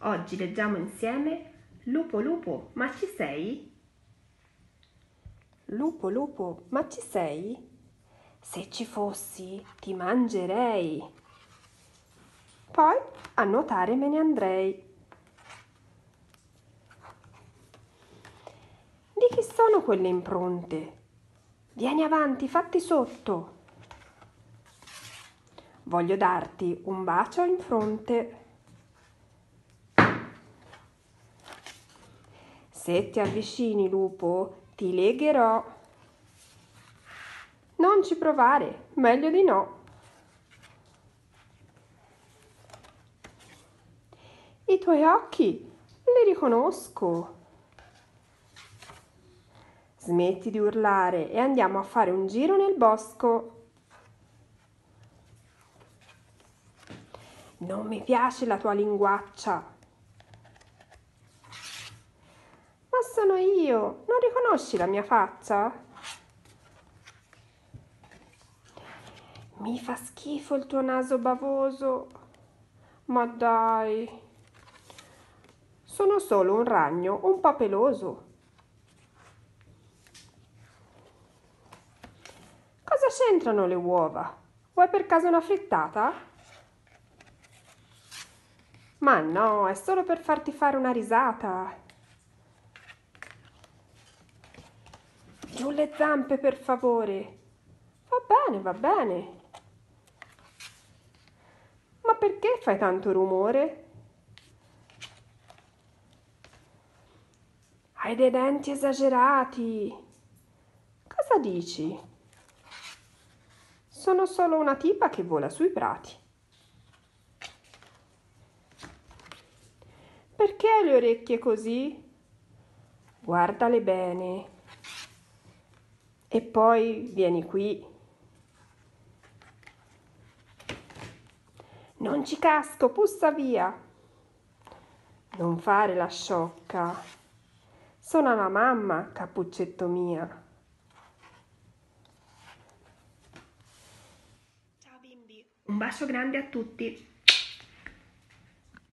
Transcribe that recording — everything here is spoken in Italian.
Oggi leggiamo insieme Lupo lupo, ma ci sei? Lupo lupo, ma ci sei? Se ci fossi, ti mangerei. Poi a nuotare me ne andrei. Di chi sono quelle impronte? Vieni avanti, fatti sotto. Voglio darti un bacio in fronte. Se ti avvicini, lupo, ti legherò. Non ci provare, meglio di no. I tuoi occhi li riconosco. Smetti di urlare e andiamo a fare un giro nel bosco. Non mi piace la tua linguaccia, Ma sono io! Non riconosci la mia faccia? Mi fa schifo il tuo naso bavoso. Ma dai! Sono solo un ragno un po' peloso. Cosa c'entrano le uova? Vuoi per caso una frittata? Ma no, è solo per farti fare una risata. giù le zampe, per favore. Va bene, va bene. Ma perché fai tanto rumore? Hai dei denti esagerati. Cosa dici? Sono solo una tipa che vola sui prati. Perché hai le orecchie così? Guardale bene e poi vieni qui. Non ci casco, pussa via. Non fare la sciocca. Sono la mamma, cappuccetto mia. Ciao bimbi, un bacio grande a tutti.